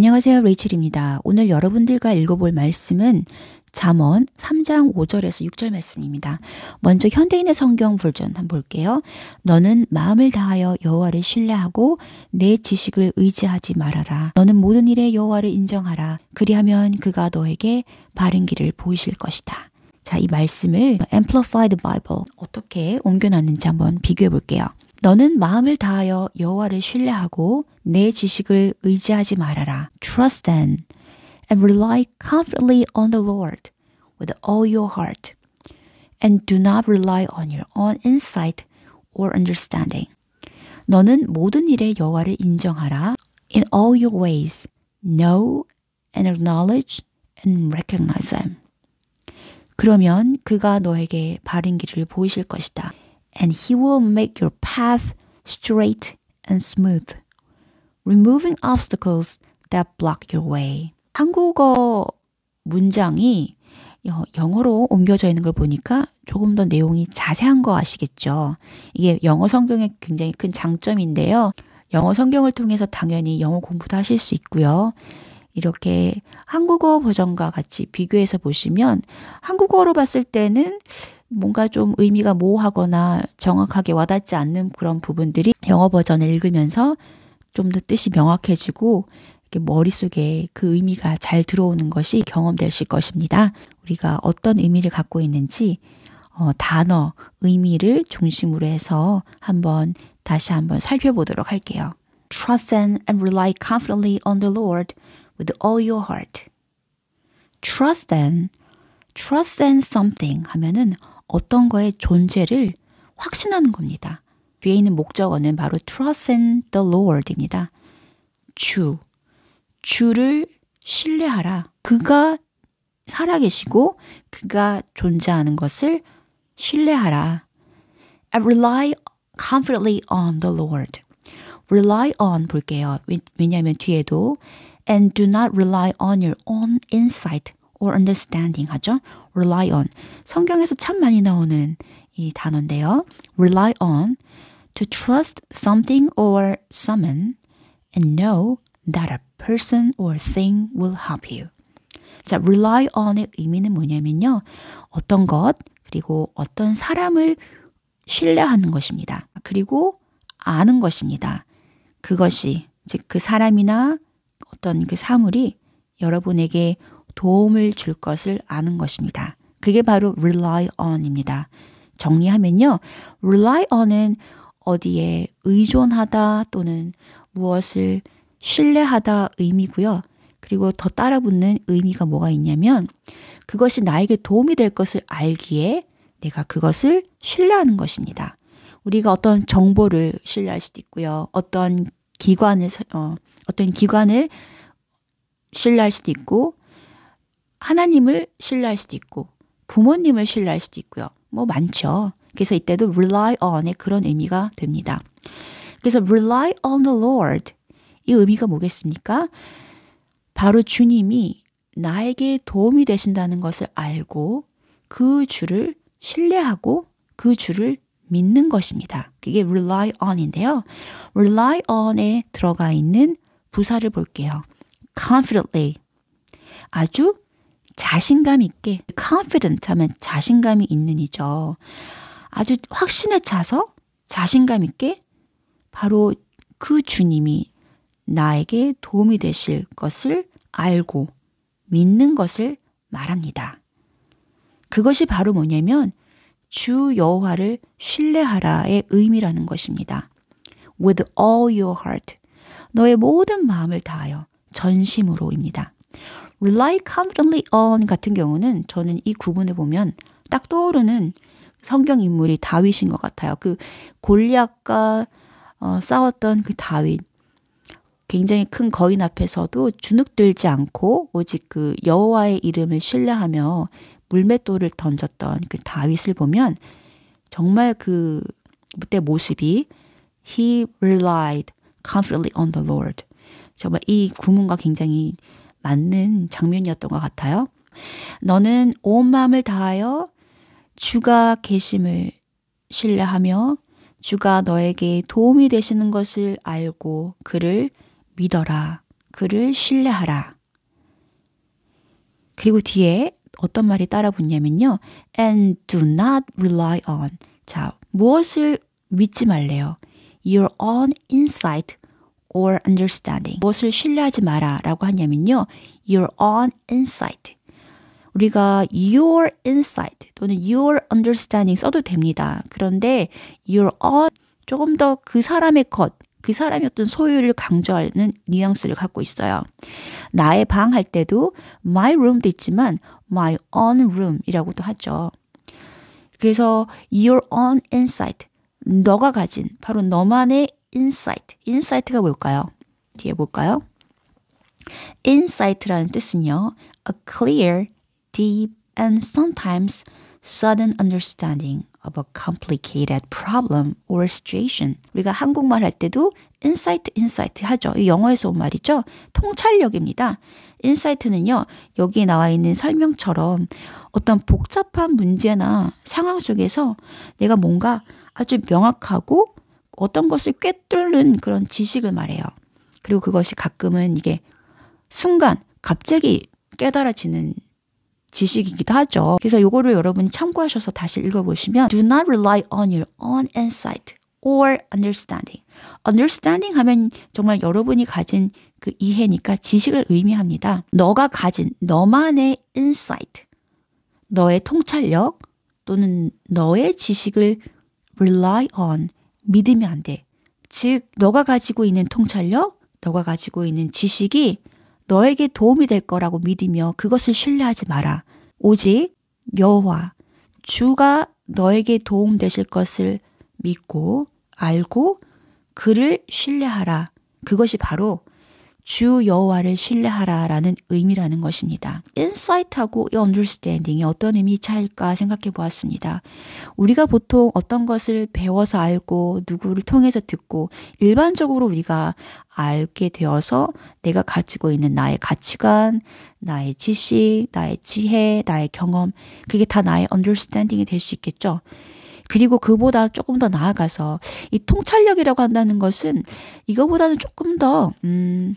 안녕하세요. 레이첼입니다. 오늘 여러분들과 읽어볼 말씀은 잠언 3장 5절에서 6절 말씀입니다. 먼저 현대인의 성경 불전 한번 볼게요. 너는 마음을 다하여 여호와를 신뢰하고 내 지식을 의지하지 말아라. 너는 모든 일에 여호와를 인정하라. 그리하면 그가 너에게 바른 길을 보이실 것이다. 자, 이 말씀을 Amplified Bible 어떻게 옮겨놨는지 한번 비교해 볼게요. 너는 마음을 다하여 여호와를 신뢰하고 내 지식을 의지하지 말아라. Trust then and rely confidently on the Lord with all your heart and do not rely on your own insight or understanding. 너는 모든 일에 여호와를 인정하라. In all your ways, know and acknowledge and recognize him. 그러면 그가 너에게 바른 길을 보이실 것이다. and he will make your path straight and smooth, removing obstacles that block your way. 한국어 문장이 영어로 옮겨져 있는 걸 보니까 조금 더 내용이 자세한 거 아시겠죠? 이게 영어 성경의 굉장히 큰 장점인데요. 영어 성경을 통해서 당연히 영어 공부도 하실 수 있고요. 이렇게 한국어 버전과 같이 비교해서 보시면 한국어로 봤을 때는 뭔가 좀 의미가 모호하거나 정확하게 와닿지 않는 그런 부분들이 영어 버전을 읽으면서 좀 더 뜻이 명확해지고 머릿속에 그 의미가 잘 들어오는 것이 경험되실 것입니다. 우리가 어떤 의미를 갖고 있는지 어, 단어, 의미를 중심으로 해서 한번 다시 한번 살펴보도록 할게요. Trust and rely confidently on the Lord with all your heart. Trust and trust and something 하면은 어떤 거의 존재를 확신하는 겁니다. 뒤에 있는 목적어는 바로 trust in the Lord입니다. 주, 주를 신뢰하라. 그가 살아계시고 그가 존재하는 것을 신뢰하라. I rely confidently on the Lord. rely on 볼게요. 왜냐하면 뒤에도 and do not rely on your own insight or understanding 하죠. rely on. 성경에서 참 많이 나오는 이 단어인데요. rely on to trust something or someone and know that a person or thing will help you. 자, rely on의 의미는 뭐냐면요. 어떤 것, 그리고 어떤 사람을 신뢰하는 것입니다. 그리고 아는 것입니다. 그것이, 즉, 그 사람이나 어떤 그 사물이 여러분에게 도움을 줄 것을 아는 것입니다. 그게 바로 rely on입니다. 정리하면요. rely on은 어디에 의존하다 또는 무엇을 신뢰하다 의미고요. 그리고 더 따라붙는 의미가 뭐가 있냐면 그것이 나에게 도움이 될 것을 알기에 내가 그것을 신뢰하는 것입니다. 우리가 어떤 정보를 신뢰할 수도 있고요. 어떤 기관을 어, 어떤 기관을 신뢰할 수도 있고 하나님을 신뢰할 수도 있고 부모님을 신뢰할 수도 있고요. 뭐 많죠. 그래서 이때도 rely on의 그런 의미가 됩니다. 그래서 rely on the Lord 이 의미가 뭐겠습니까? 바로 주님이 나에게 도움이 되신다는 것을 알고 그 주를 신뢰하고 그 주를 믿는 것입니다. 그게 rely on인데요. rely on에 들어가 있는 부사를 볼게요. confidently 아주 자신감 있게 confident 하면 자신감이 있는 이죠. 아주 확신에 차서 자신감 있게 바로 그 주님이 나에게 도움이 되실 것을 알고 믿는 것을 말합니다. 그것이 바로 뭐냐면 주 여호와를 신뢰하라의 의미라는 것입니다. With all your heart, 너의 모든 마음을 다하여 전심으로입니다. rely confidently on 같은 경우는 저는 이 구분을 보면 딱 떠오르는 성경 인물이 다윗인 것 같아요. 그 골리앗과 어, 싸웠던 그 다윗. 굉장히 큰 거인 앞에서도 주눅들지 않고 오직 그 여호와의 이름을 신뢰하며 물맷돌을 던졌던 그 다윗을 보면 정말 그 그때 모습이 he relied confidently on the Lord. 정말 이 구문과 굉장히 맞는 장면이었던 것 같아요. 너는 온 마음을 다하여 주가 계심을 신뢰하며 주가 너에게 도움이 되시는 것을 알고 그를 믿어라. 그를 신뢰하라. 그리고 뒤에 어떤 말이 따라 붙냐면요. And do not rely on. 자, 무엇을 믿지 말래요. Your own insight or understanding. 무엇을 신뢰하지 마라 라고 하냐면요. your own insight. 우리가 your insight 또는 your understanding 써도 됩니다. 그런데 your own 조금 더 그 사람의 것, 그 사람이 어떤 소유를 강조하는 뉘앙스를 갖고 있어요. 나의 방 할 때도 my room도 있지만 my own room이라고도 하죠. 그래서 your own insight, 너가 가진 바로 너만의 insight. insight가 뭘까요? 뒤에 볼까요? insight라는 뜻은요. a clear, deep and sometimes sudden understanding of a complicated problem or situation. 우리가 한국말 할 때도 insight, insight 하죠. 이 영어에서 온 말이죠. 통찰력입니다. insight는요, 여기에 나와 있는 설명처럼 어떤 복잡한 문제나 상황 속에서 내가 뭔가 아주 명확하고 어떤 것을 꿰뚫는 그런 지식을 말해요. 그리고 그것이 가끔은 이게 순간 갑자기 깨달아지는 지식이기도 하죠. 그래서 요거를 여러분 참고하셔서 다시 읽어보시면 Do not rely on your own insight or understanding. understanding 하면 정말 여러분이 가진 그 이해니까 지식을 의미합니다. 너가 가진 너만의 insight, 너의 통찰력 또는 너의 지식을 rely on 믿으면 안 돼. 즉, 너가 가지고 있는 통찰력, 너가 가지고 있는 지식이 너에게 도움이 될 거라고 믿으며 그것을 신뢰하지 마라. 오직 여호와 주가 너에게 도움 되실 것을 믿고 알고 그를 신뢰하라. 그것이 바로 주 여호와를 신뢰하라라는 의미라는 것입니다. insight하고 understanding이 어떤 의미 차일까 생각해 보았습니다. 우리가 보통 어떤 것을 배워서 알고 누구를 통해서 듣고 일반적으로 우리가 알게 되어서 내가 가지고 있는 나의 가치관, 나의 지식, 나의 지혜, 나의 경험 그게 다 나의 understanding이 될 수 있겠죠. 그리고 그보다 조금 더 나아가서 이 통찰력이라고 한다는 것은 이거보다는 조금 더 음,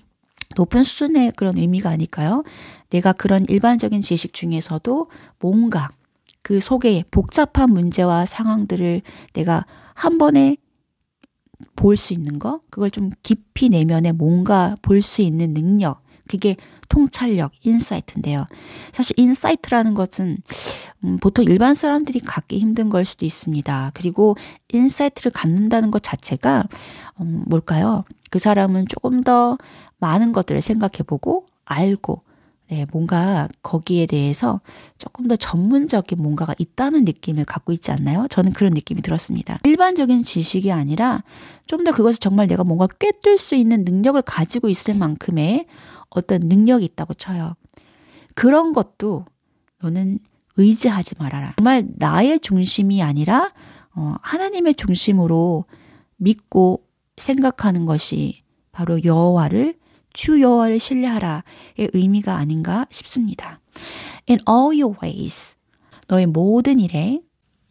높은 수준의 그런 의미가 아닐까요? 내가 그런 일반적인 지식 중에서도 뭔가 그 속에 복잡한 문제와 상황들을 내가 한 번에 볼 수 있는 거, 그걸 좀 깊이 내면에 뭔가 볼 수 있는 능력, 그게 통찰력, 인사이트인데요. 사실 인사이트라는 것은 음, 보통 일반 사람들이 갖기 힘든 걸 수도 있습니다. 그리고 인사이트를 갖는다는 것 자체가 음, 뭘까요? 그 사람은 조금 더 많은 것들을 생각해보고 알고 네, 뭔가 거기에 대해서 조금 더 전문적인 뭔가가 있다는 느낌을 갖고 있지 않나요? 저는 그런 느낌이 들었습니다. 일반적인 지식이 아니라 좀 더 그것을 정말 내가 뭔가 꿰뚫 수 있는 능력을 가지고 있을 만큼의 어떤 능력이 있다고 쳐요. 그런 것도 너는 의지하지 말아라. 정말 나의 중심이 아니라 어, 하나님의 중심으로 믿고 생각하는 것이 바로 여호와를 주 여호와를 신뢰하라의 의미가 아닌가 싶습니다. In all your ways, 너의 모든 일에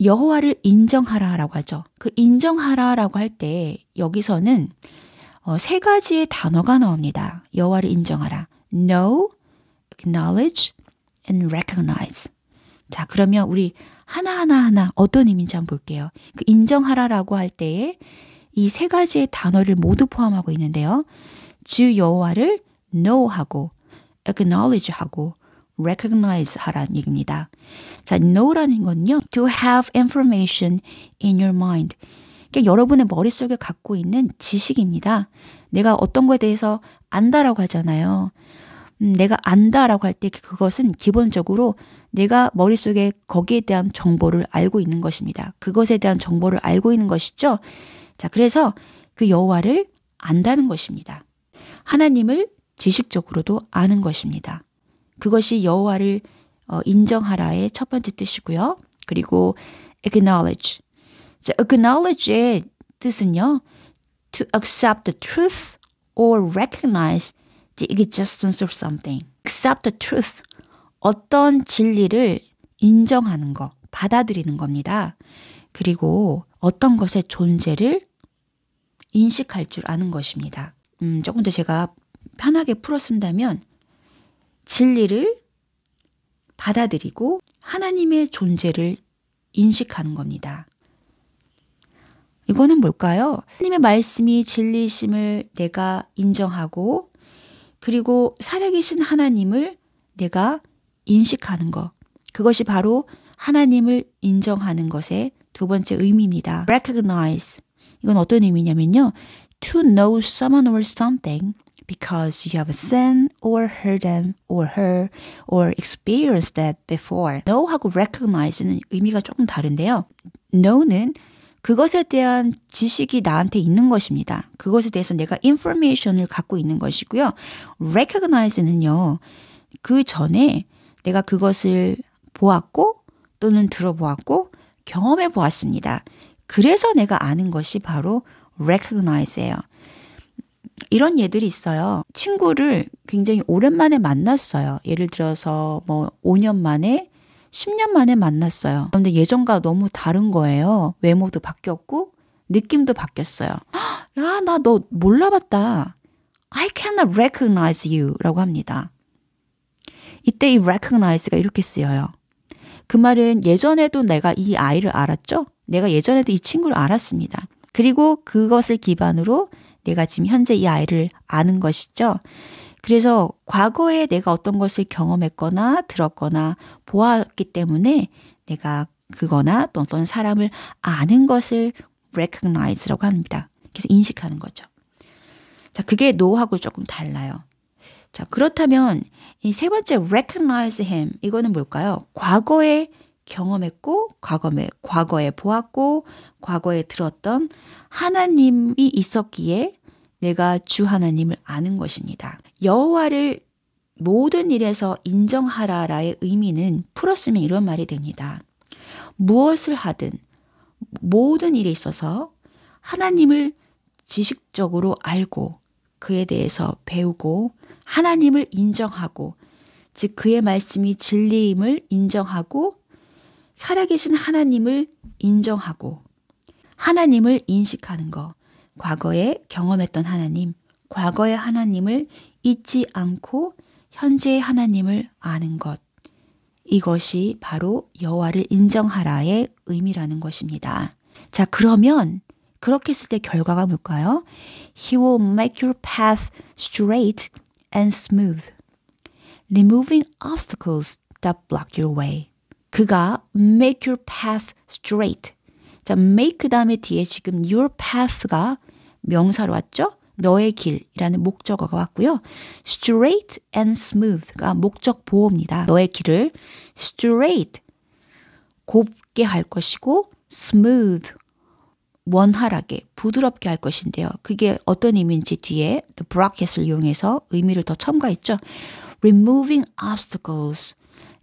여호와를 인정하라라고 하죠. 그 인정하라라고 할 때 여기서는 어, 세 가지의 단어가 나옵니다. 여호와를 인정하라. know, acknowledge, and recognize. 자, 그러면 우리 하나하나 하나 어떤 의미인지 한번 볼게요. 그 인정하라라고 할 때에 이세 가지의 단어를 모두 포함하고 있는데요. 주 여호와를 know하고 acknowledge하고 recognize 하란 얘기입니다. 자, know라는 건요. to have information in your mind. 그러니까 여러분의 머릿속에 갖고 있는 지식입니다. 내가 어떤 거에 대해서 안다라고 하잖아요. 음, 내가 안다라고 할 때 그것은 기본적으로 내가 머릿속에 거기에 대한 정보를 알고 있는 것입니다. 그것에 대한 정보를 알고 있는 것이죠. 자, 그래서 그 여호와를 안다는 것입니다. 하나님을 지식적으로도 아는 것입니다. 그것이 여호와를 인정하라의 첫 번째 뜻이고요. 그리고 acknowledge. 자, acknowledge의 뜻은요. to accept the truth or recognize the existence of something. accept the truth. 어떤 진리를 인정하는 것, 받아들이는 겁니다. 그리고 어떤 것의 존재를 인식할 줄 아는 것입니다. 음, 조금 더 제가 편하게 풀어 쓴다면 진리를 받아들이고 하나님의 존재를 인식하는 겁니다. 이거는 뭘까요? 하나님의 말씀이 진리심을 내가 인정하고 그리고 살아계신 하나님을 내가 인식하는 것. 그것이 바로 하나님을 인정하는 것의 두 번째 의미입니다. recognize. 이건 어떤 의미냐면요. to know someone or something because you have seen or heard them or her or experienced that before. know하고 recognize는 의미가 조금 다른데요. know는 그것에 대한 지식이 나한테 있는 것입니다. 그것에 대해서 내가 information을 갖고 있는 것이고요. recognize는요. 그 전에 내가 그것을 보았고 또는 들어보았고 경험해 보았습니다. 그래서 내가 아는 것이 바로 recognize예요. 이런 예들이 있어요. 친구를 굉장히 오랜만에 만났어요. 예를 들어서 뭐 5년 만에 10년 만에 만났어요. 그런데 예전과 너무 다른 거예요. 외모도 바뀌었고 느낌도 바뀌었어요. 야, 나 너 몰라봤다. I cannot recognize you 라고 합니다. 이때 이 recognize가 이렇게 쓰여요. 그 말은 예전에도 내가 이 아이를 알았죠? 내가 예전에도 이 친구를 알았습니다. 그리고 그것을 기반으로 내가 지금 현재 이 아이를 아는 것이죠. 그래서 과거에 내가 어떤 것을 경험했거나 들었거나 보았기 때문에 내가 그거나 또 어떤 사람을 아는 것을 recognize라고 합니다. 그래서 인식하는 거죠. 자, 그게 노하고 조금 달라요. 자, 그렇다면 이 세 번째 recognize him 이거는 뭘까요? 과거에 경험했고, 과거에, 과거에 보았고, 과거에 들었던 하나님이 있었기에 내가 주 하나님을 아는 것입니다. 여호와를 모든 일에서 인정하라라의 의미는 풀었으면 이런 말이 됩니다. 무엇을 하든 모든 일에 있어서 하나님을 지식적으로 알고 그에 대해서 배우고 하나님을 인정하고 즉 그의 말씀이 진리임을 인정하고 살아계신 하나님을 인정하고 하나님을 인식하는 것, 과거에 경험했던 하나님, 과거의 하나님을 잊지 않고 현재의 하나님을 아는 것. 이것이 바로 여호와를 인정하라의 의미라는 것입니다. 자, 그러면 그렇게 했을 때 결과가 뭘까요? He will make your path straight and smooth, removing obstacles that block your way. 그가 make your path straight. 자, make 다음에 뒤에 지금 your path가 명사로 왔죠? 너의 길이라는 목적어가 왔고요. straight and smooth가 목적 보호입니다. 너의 길을 straight 곱게 할 것이고 smooth 원활하게 부드럽게 할 것인데요. 그게 어떤 의미인지 뒤에 the bracket을 이용해서 의미를 더 첨가했죠. removing obstacles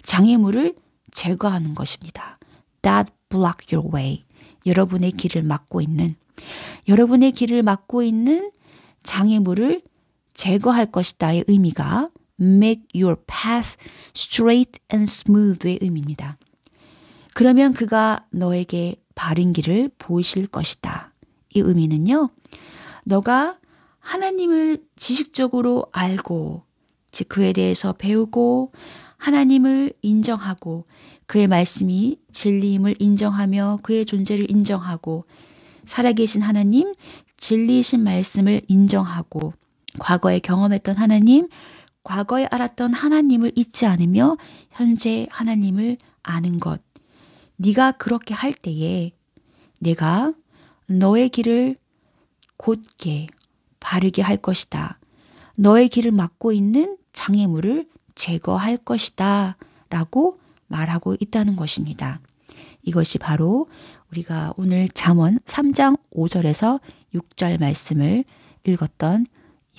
장애물을 제거하는 것입니다. That block your way. 여러분의 길을 막고 있는 여러분의 길을 막고 있는 장애물을 제거할 것이다의 의미가 make your path straight and smooth의 의미입니다. 그러면 그가 너에게 바른 길을 보이실 것이다. 이 의미는요. 너가 하나님을 지식적으로 알고 즉 그에 대해서 배우고 하나님을 인정하고 그의 말씀이 진리임을 인정하며 그의 존재를 인정하고 살아계신 하나님, 진리이신 말씀을 인정하고 과거에 경험했던 하나님, 과거에 알았던 하나님을 잊지 않으며 현재 하나님을 아는 것. 네가 그렇게 할 때에 내가 너의 길을 곧게 바르게 할 것이다. 너의 길을 막고 있는 장애물을 제거할 것이다 라고 말하고 있다는 것입니다. 이것이 바로 우리가 오늘 잠언 3장 5절에서 6절 말씀을 읽었던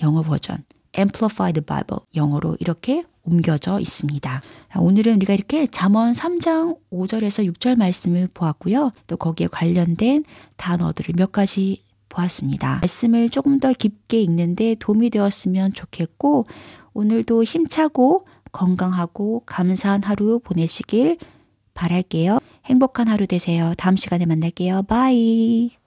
영어 버전 Amplified Bible 영어로 이렇게 옮겨져 있습니다. 오늘은 우리가 이렇게 잠언 3장 5절에서 6절 말씀을 보았고요. 또 거기에 관련된 단어들을 몇 가지 보았습니다. 말씀을 조금 더 깊게 읽는데 도움이 되었으면 좋겠고 오늘도 힘차고 건강하고 감사한 하루 보내시길 바랄게요. 행복한 하루 되세요. 다음 시간에 만날게요. 바이.